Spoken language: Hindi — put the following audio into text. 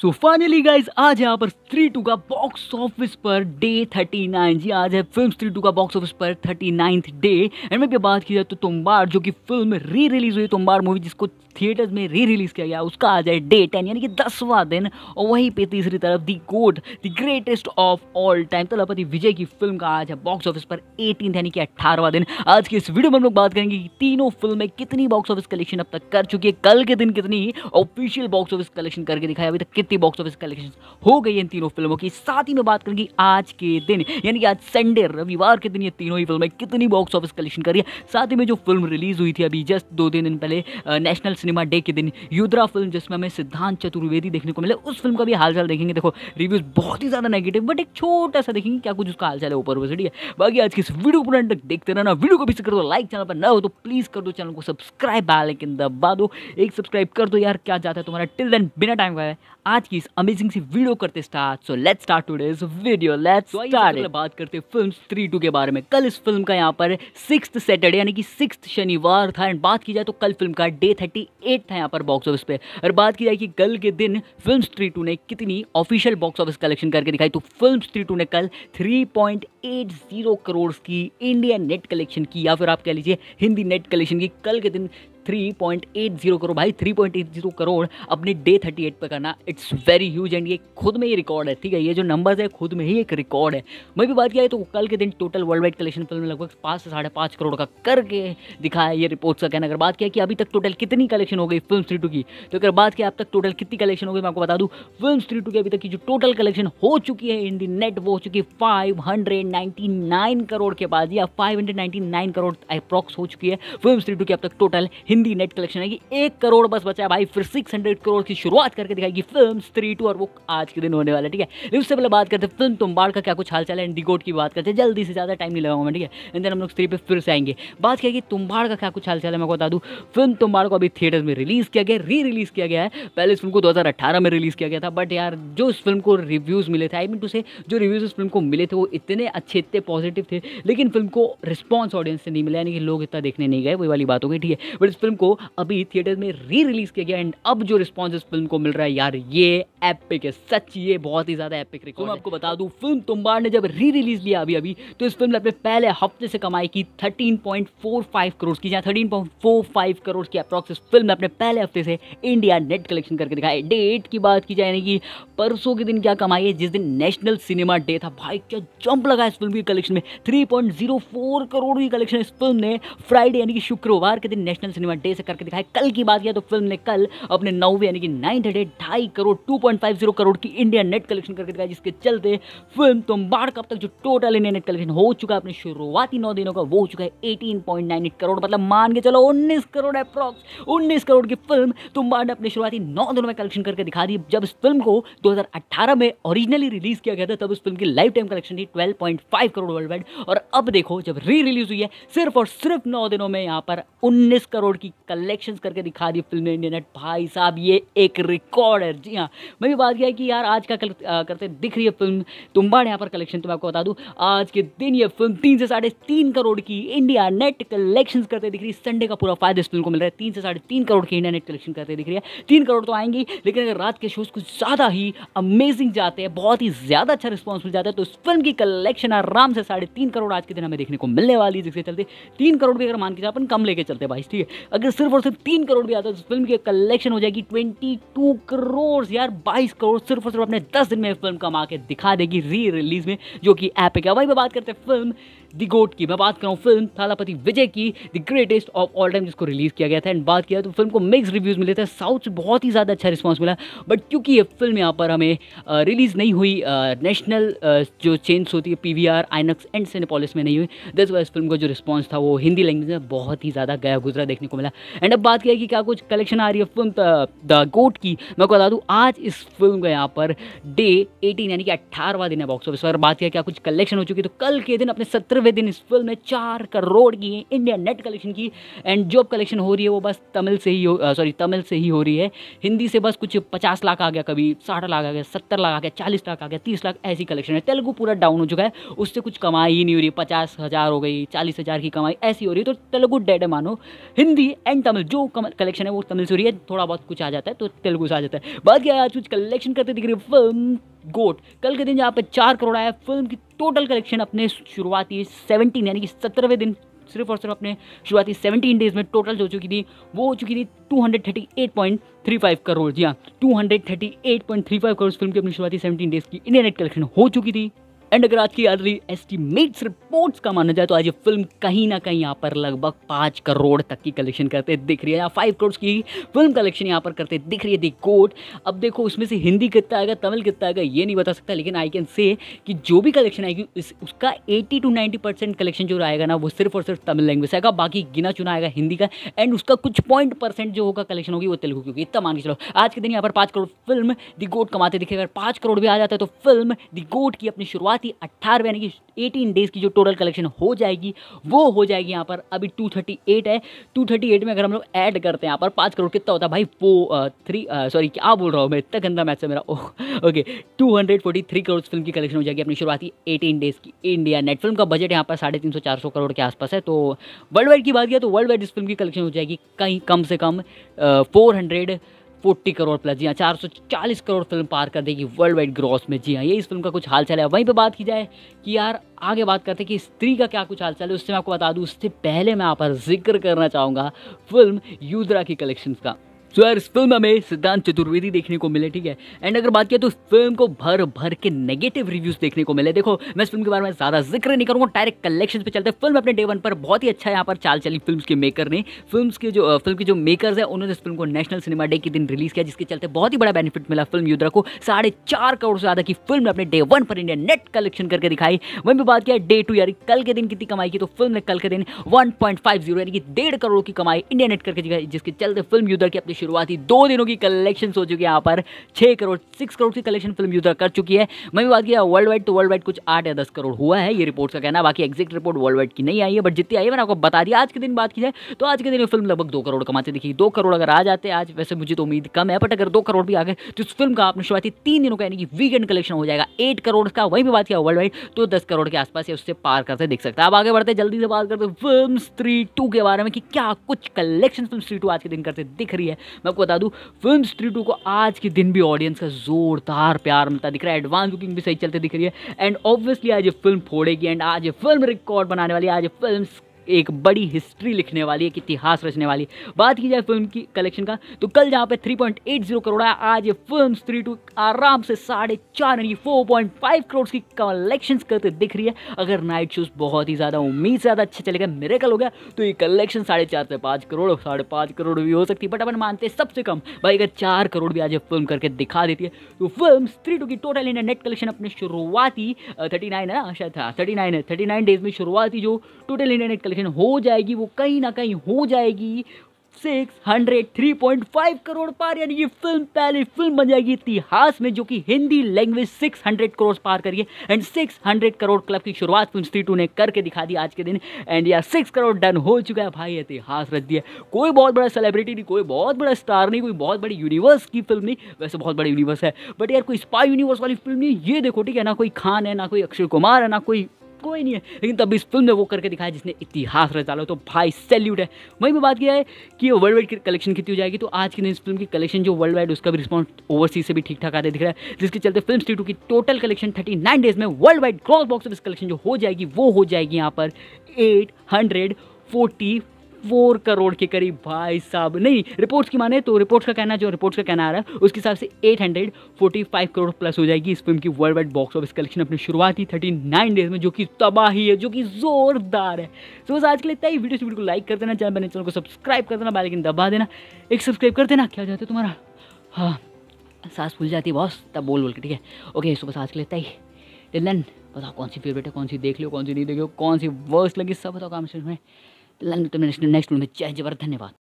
सो फाइनली गाइज आज यहाँ पर थ्री टू का बॉक्स ऑफिस पर डे थर्टी नाइन जी आज है फिल्म थ्री टू का बॉक्स ऑफिस पर थर्टी नाइन्थ डे एंड मैं बात की जाए तो तुम्बार जो कि फिल्म री रिलीज हुई तुम्बार मूवी जिसको थिएटर्स में री रिलीज़ किया गया उसका आ जाए डे टेन यानी कि दसवां दिन और वहीं पे तीसरी तरफ the GOAT the greatest of all time Thalapathy Vijay की फिल्म का आज है बॉक्स ऑफिस पर एटीन यानी कि अट्ठारहवा दिन आज की इस वीडियो में हम लोग बात करेंगे कि तीनों फिल्में कितनी बॉक्स ऑफिस कलेक्शन अब तक कर चुकी है कल के दिन कितनी ऑफिशियल बॉक्स ऑफिस कलेक्शन करके दिखाया अभी तक कितनी बॉक्स ऑफिस कलेक्शन हो गई इन तीनों फिल्मों की साथ ही में बात करेंगे आज के दिन यानी कि आज संडे रविवार के दिन ये तीनों ही फिल्में कितनी बॉक्स ऑफिस कलेक्शन करी है साथ ही में जो फिल्म रिलीज हुई थी अभी जस्ट दो तीन दिन पहले नेशनल सिनेमा डे के दिन युद्रा फिल्म जिसमें हमें सिद्धांत चतुर्वेदी देखने को मिले उस फिल्म का भी हालचाल देखेंगे देखो रिव्यूज़ बहुत ही ज़्यादा नेगेटिव बट एक छोटा सा देखेंगे क्या कुछ उसका हालचाल है ऊपर ऊपर से ठीक है बाकी आज की इस वीडियो को तक देखते रहना वीडियो को भी कर दो लाइक चैनल पर न हो तो प्लीज़ कर दो चैनल को सब्सक्राइब बाल लेकिन दबा दो एक सब्सक्राइब कर दो यार क्या जाता है तुम्हारा टिल देन बिना टाइम का आज की इस अमेजिंग सी वीडियो करते start so let's start today's video let's start बात करते हैं फिल्म थ्री टू के बारे में कल इस फिल्म का यहाँ पर सिक्स सैटरडे यानी कि सिक्स शनिवार था एंड बात की जाए तो कल फिल्म का डे थर्टी एट था यहाँ पर बॉक्स ऑफिस पे और बात की जाए कि कल के दिन फिल्म थ्री टू ने कितनी ऑफिशियल बॉक्स ऑफिस कलेक्शन करके दिखाई तो फिल्म थ्री टू ने कल 3.80 करोड़ की इंडियन नेट कलेक्शन की या फिर आप कह लीजिए हिंदी नेट कलेक्शन की कल के दिन 3.80 करोड़ भाई 3.80 करोड़ अपने डे 38 पर करना इट्स वेरी ह्यूज एंड ये खुद में ही रिकॉर्ड है ठीक है ये जो नंबर्स है खुद में ही एक रिकॉर्ड है मैं भी बात किया तो कल के दिन total worldwide collection film लगभग पाँच से साढ़े पाँच करोड़ का करके दिखाया ये रिपोर्ट्स का कहना अगर बात किया कि अभी तक टोटल कितनी कलेक्शन हो गई फिल्म थ्री की तो अगर बात किया अब तक टोटल कितनी कलेक्शन हो गई मैं आपको बता दूँ फिल्म थ्री की अभी तक की जो टोटल कलेक्शन हो चुकी है इन दी नेट वो हो चुकी है फाइव करोड़ के बाद या फाइव करोड़ अप्रॉक्स हो चुकी है फिल्म थ्री की अब तक टोटल हिंदी नेट कलेक्शन आएगी एक करोड़ बस बचा है भाई फिर सिक्स हंड्रेड करोड़ की शुरुआत करके दिखाएगी फिल्म थ्री टू और वो आज के दिन होने वाला है ठीक है उससे पहले बात करते हैं फिल्म तुम्बाड़ का क्या कुछ हाल चाल है एंडी डिगोट की बात करते हैं जल्दी से ज़्यादा टाइम नहीं लगाऊंगा ठीक है एंड देन हम लोग थ्री पे फिर से आएंगे बात किया कि तुम्बाड़ का क्या कुछ हाल चाल है मैं बता दूँ फिल्म तुम्बाड़ को अभी थिएटर में रिलीज़ किया गया री रिलीज़ किया गया है पहले इस फिल्म को दो में रिलीज़ किया गया था बट यार जो इस फिल्म को रिव्यूज़ मिले थे आई मीन टू से जो रिव्यूज़ इस फिल्म को मिले थे वो इतने अच्छे इतने पॉजिटिव थे लेकिन फिल्म को रिस्पॉन्स ऑडियंस से नहीं मिला यानी कि लोग इतना देखने नहीं गए वही वाली बात हो गई ठीक है बट फिल्म को अभी थिएटर में री रिलीज़ किया गया एंड अब जो रिस्पॉन्स इस फिल्म को मिल रहा है यार ये एपिक है सच ये बहुत ही ज़्यादा एपिक रिकॉर्ड मैं आपको बता दूँ फिल्म तुम्बार ने जब री रिलीज़ लिया अभी अभी तो इस फिल्म ने अपने पहले हफ्ते से कमाई की thirteen point four five crore की जहाँ फाइव करोड़ की अप्रॉक्स इस फिल्म ने अपने पहले हफ्ते से इंडिया नेट कलेक्शन करके दिखाई डेट की बात की जाए यानी कि परसों के दिन क्या कमाई है जिस दिन नेशनल सिनेमा डे था भाई क्या जंप लगा इस फिल्म की कलेक्शन में थ्री करोड़ की कलेक्शन इस फिल्म ने फ्राइडे यानी कि शुक्रवार के दिन नेशनल सिनेमा सिनेमा डे से करके दिखाया कल की बात किया तो फिल्म ने कल अपने नौवे यानी कि नाइन हंड्रेड ढाई crore two point five zero crore की इंडिया नेट कलेक्शन करके दिखाया जिसके चलते फिल्म तुम्बाड़ तो का अब तक जो टोटल इंडिया नेट कलेक्शन हो चुका है अपने शुरुआती नौ दिनों का वो हो चुका है eighteen point nine eight crore मतलब मान के चलो उन्नीस करोड़ अप्रॉक्स उन्नीस करोड़ की फिल्म तुम्बाड़ तो ने अपने शुरुआती नौ दिनों में कलेक्शन करके दिखा दी जब इस फिल्म को दो हजार 2018 में ओरिजिनली रिलीज किया गया था तब उस फिल्म की लाइफ टाइम कलेक्शन थी twelve point five crore worldwide और अब देखो जब री रिलीज हुई है सिर्फ और सिर्फ नौ दिनों में यहाँ पर उन्नीस करोड़ की कलेक्शन करके दिखा दी फिल्म इंडियन नेट भाई साहब ये एक रिकॉर्ड है जी हाँ मैं भी बात किया कि यार आज का कल, आ, करते दिख रही है फिल्म तुम्बाड़ यहाँ पर कलेक्शन तो मैं आपको बता दूँ आज के दिन ये फिल्म तीन से साढ़े तीन करोड़ की इंडिया नेट कलेक्शन करते दिख रही है संडे का पूरा फायदा इस फिल्म को मिल रहा है तीन से साढ़े तीन करोड़ की इंडिया नेट कलेक्शन करते दिख रही है तीन करोड़ तो आएंगी लेकिन अगर रात के शोज़ कुछ ज़्यादा ही अमेजिंग जाते हैं बहुत ही ज़्यादा अच्छा रिस्पॉन्स मिल जाता है तो इस फिल्म की कलेक्शन आराम से साढ़े तीन करोड़ आज के दिन हमें देखने को मिलने वाली है जिसके चलते तीन करोड़ भी अगर मान के अपन कम लेके चलते भाई ठीक है अगर सिर्फ और सिर्फ तीन करोड़ भी आता है तो फिल्म की कलेक्शन हो जाएगी ट्वेंटी टू करोड़ यार बाईस करोड़ सिर्फ और सिर्फ अपने दस दिन में फिल्म कमा के दिखा देगी री रिलीज में जो कि ऐप है क्या वही पर बात करते हैं फिल्म दी गोट की मैं बात कर रहा हूँ फिल्म थालापति विजय की the greatest of all time जिसको रिलीज़ किया गया था एंड बात किया तो फिल्म को मिक्स रिव्यूज़ मिले थे साउथ से बहुत ही ज़्यादा अच्छा रिस्पॉन्स मिला बट क्योंकि ये फिल्म यहाँ पर हमें रिलीज़ नहीं हुई नेशनल जो चेंज होती है P V R INOX and Cinepolis में नहीं हुई दस बार इस फिल्म का जो रिस्पॉन्स था वो हिंदी लैंग्वेज में बहुत ही ज़्यादा गया गुजरा देखने को मिला एंड अब बात किया कि क्या कुछ कलेक्शन आ रही है फिल्म द गोट की मैं बता दूँ आज इस फिल्म का यहाँ पर डे एटीन यानी कि अट्ठारहवा दिन है बॉक्स ऑफिस पर बात किया क्या कुछ कलेक्शन हो चुकी तो कल के दिन अपने सत्रह विद इन इस फिल्म में चार करोड़ की है इंडियन नेट कलेक्शन की एंड जॉब कलेक्शन हो रही है वो बस तमिल से ही सॉरी तमिल से ही हो रही है हिंदी से बस कुछ पचास लाख आ गया कभी साठ लाख आ गया सत्तर लाख आ गया चालीस लाख आ गया तीस लाख ऐसी कलेक्शन है तेलुगु पूरा डाउन हो चुका है उससे कुछ कमाई ही नहीं हो रही पचास हज़ार हो गई चालीस हज़ार की कमाई ऐसी हो रही है तो तेलुगु डेड मानो हिंदी एंड तमिल जो कलेक्शन है वो तमिल से हो रही है थोड़ा बहुत कुछ आ जाता है तो तेलुगु से आ जाता है बाकी आज कुछ कलेक्शन करते दिख रही फिल्म गोट कल के दिन यहाँ पे चार करोड़ आया फिल्म की टोटल कलेक्शन अपने शुरुआती सेवनटीन यानी कि सत्रहवें दिन सिर्फ और सिर्फ अपने शुरुआती सेवनटीन डेज में टोटल हो चुकी थी वो हो चुकी थी two hundred thirty eight point three five crore जी हाँ फाइव करोड़ फिल्म की अपनी शुरुआती सेवनटीन डेज की इंडिया नेट कलेक्शन हो चुकी थी एंड अगर आज की अर्ली एस्टिमेट्स रिपोर्ट्स का माना जाए तो आज ये फिल्म कहीं ना कहीं यहाँ पर लगभग पाँच करोड़ तक की कलेक्शन करते दिख रही है या फाइव करोड़ की फिल्म कलेक्शन यहाँ पर करते दिख रही है दी कोट अब देखो उसमें से हिंदी कितना आएगा तमिल कितना आएगा ये नहीं बता सकता लेकिन आई कैन से कि जो भी कलेक्शन आएगी उसका eighty to ninety percent collection जो आएगा ना वो सिर्फ और सिर्फ तमिल लैंग्वेज आएगा बाकी गिना चुना आएगा हिंदी का एंड उसका कुछ पॉइंट परसेंट जो होगा कलेक्शन होगी वो तेलुगू क्योंकि इतना मान के चलो आज के दिन यहाँ पर पाँच करोड़ फिल्म दी गोट कमाते दिखे अगर पाँच करोड़ भी आ जाता है तो फिल्म दी गोट की अपनी शुरुआत साथ ही अट्ठारह यानी कि एटीन डेज़ की जो टोटल कलेक्शन हो जाएगी वो हो जाएगी यहाँ पर अभी टू थर्टी एट है टू थर्टी एट में अगर हम लोग ऐड करते हैं यहाँ पर पाँच करोड़ कितना होता है भाई वो थ्री सॉरी क्या बोल रहा हूँ मैं इतना गंदा मैच है मेरा okay two hundred forty three crore film की कलेक्शन हो जाएगी अपनी शुरुआती एटीन डेज़ की इंडिया नेट फिल्म का बजट यहाँ पर साढ़े तीन सौ चार सौ करोड़ के आसपास है तो वर्ल्ड वाइड की बात किया तो वर्ल्ड वाइड इस फिल्म की कलेक्शन हो जाएगी कहीं कम से कम four uh, hundred forty crore plus जी हाँ चार सौ चालीस करोड़ फिल्म पार कर देगी वर्ल्ड वाइड ग्रॉस में जी हाँ ये इस फिल्म का कुछ हाल चाल है वहीं पे बात की जाए कि यार आगे बात करते हैं कि स्त्री का क्या कुछ हाल चाल है उससे मैं आपको बता दूँ उससे पहले मैं आप पर जिक्र करना चाहूँगा फिल्म यूद्रा की कलेक्शन का सो यार इस फिल्म हमें सिद्धांत चतुर्वेदी देखने को मिले ठीक है एंड अगर बात किया तो इस फिल्म को भर भर के नेगेटिव रिव्यूज देखने को मिले देखो मैं इस फिल्म के बारे में ज़्यादा जिक्र नहीं करूँगा डायरेक्ट कलेक्शन पे चलते फिल्म अपने डे वन पर बहुत ही अच्छा यहाँ पर चाल चली फिल्म के मेकर ने फिल्म के जो फिल्म के जो मेकर है उन्होंने इस फिल्म को नेशनल सिनेमा डे के दिन रिलीज़ किया जिसके चलते बहुत ही बड़ा बेनिफिट मिला फिल्म युद्रा को साढ़े चार करोड़ से ज़्यादा की फिल्म अपने डे वन पर इंडिया नेट कलेक्शन करके दिखाई वहीं भी बात किया डे टू यानी कल के दिन कितनी कमाई की तो फिल्म ने कल के दिन वन यानी कि डेढ़ करोड़ की कमाई इंडिया नेट करके दिखाई जिसके चलते फिल्म योद्रा की अपनी शुरुआती दो दिनों की कलेक्शन हो चुकी है यहाँ पर छः करोड़ सिक्स करोड़ की कलेक्शन फिल्म यूजर कर चुकी है मैं भी बात किया वर्ल्ड वाइड तो वर्ल्ड वाइड कुछ आठ या दस करोड़ हुआ है ये रिपोर्ट का कहना बाकी एक्जैक्ट रिपोर्ट वर्ल्ड वाइड की नहीं आई है बट जितनी आई है मैंने आपको बता दिया आज के दिन बात की जाए तो आज के दिन फिल्म लगभग दो करोड़ कमाते दिखी दो करोड़ अगर आ जाते आज वैसे मुझे तो उम्मीद कम है बट अगर दो करोड़ भी आ गए तो इस फिल्म का आपने शुरुआती तीन दिनों का यानी कि वीकेंड कलेक्शन हो जाएगा एट करोड़ का वहीं भी बात किया वर्ल्ड वाइड तो दस करोड़ के आसपास या उससे पार करते देख सकते हैं आगे बढ़ते जल्दी से बात करते फिल्म स्त्री टू के बारे में कि क्या कुछ कलेक्शन फिल्म स्त्री टू आज के दिन करते दिख रही है मैं आपको बता दूँ फिल्म स्त्री टू को आज के दिन भी ऑडियंस का जोरदार प्यार मिलता दिख रहा है एडवांस बुकिंग भी सही चलते दिख रही है एंड ऑब्वियसली आज ये फिल्म फोड़ेगी एंड आज ये फिल्म रिकॉर्ड बनाने वाली आज ये फिल्म एक बड़ी हिस्ट्री लिखने वाली एक इतिहास रचने वाली बात की जाए फिल्म की कलेक्शन का तो कल जहाँ पे 3.80 करोड़ है आज ये फिल्म थ्री टू आराम से साढ़े चार यानी फोर पॉइंट फाइव करोड़ की कलेक्शन करते दिख रही है अगर नाइट शोज बहुत ही ज़्यादा उम्मीद ज़्यादा अच्छे चले गए मेरे कल हो गया तो ये कलेक्शन साढ़े चार से पाँच करोड़ साढ़े पाँच करोड़ भी हो सकती है बट अपन मानते हैं सबसे कम भाई अगर चार करोड़ भी आज फिल्म करके दिखा देती है तो फिल्म थ्री टू की टोटल इन्हें नेट कलेक्शन अपने शुरुआती थर्टी नाइन है ना शायद था थर्टी नाइन है थर्टी नाइन डेज में शुरुआती जो total India net collection transaction हो जाएगी वो कहीं ना कहीं हो जाएगी six hundred three point five crore पार यानी ये फिल्म पहली फिल्म बन जाएगी इतिहास में जो कि Hindi language six hundred crore पार करिए and six hundred crore club की शुरुआत फिल्म स्त्री टू ने करके दिखा दी आज के दिन एंड या सिक्स करोड़ डन हो चुका है भाई इतिहास रच दिया कोई बहुत बड़ा सेलिब्रिटी नहीं कोई बहुत बड़ा स्टार नहीं कोई बहुत बड़ी यूनिवर्स की फिल्म नहीं वैसे बहुत बड़ी यूनिवर्स है बट यार कोई स्पाई यूनिवर्स वाली फिल्म नहीं ये देखो ठीक है ना कोई खान है ना कोई अक्षय कुमार है ना कोई कोई नहीं है लेकिन तब इस फिल्म में वो करके दिखाया जिसने इतिहास रचा लो तो भाई सैल्यूट है वहीं पर बात किया है कि वर्ल्ड वाइड की कलेक्शन कितनी हो जाएगी तो आज की इस फिल्म की कलेक्शन जो वर्ल्ड वाइड उसका भी रिस्पॉन्स ओवरसीज से भी ठीक ठाक आते दिख रहा है जिसके चलते फिल्म स्टीटू की total collection thirty nine days में world wide gross box office collection जो हो जाएगी वो हो जाएगी यहाँ पर eight hundred forty four crore के करीब भाई साहब नहीं रिपोर्ट्स की माने तो रिपोर्ट्स का कहना जो रिपोर्ट्स का कहना आ रहा है उसके हिसाब से eight hundred forty five crore plus हो जाएगी इस फिल्म की world wide box office collection अपनी शुरुआत ही थर्टी नाइन डेज में जो कि तबाही है जो कि जोरदार है तो बस आज के लिए इतना ही वीडियो वीडियो को लाइक कर देना चैनल बने चैनल को सब्सक्राइब कर देना बाइकिन दबा देना एक सब्सक्राइब कर देना क्या जाता है तुम्हारा हाँ सांस फूल जाती है बॉस तब बोल बोल के ठीक है ओके सो बस आज के लिए इतना ही टिल बताओ कौन सी फेवरेट है कौन सी देख लो कौन सी नहीं देख लो कौन सी वर्स्ट लगी सब बताओ काम से लाइन मिलते हैं नेक्स्ट वीडियो में जय जबर धन्यवाद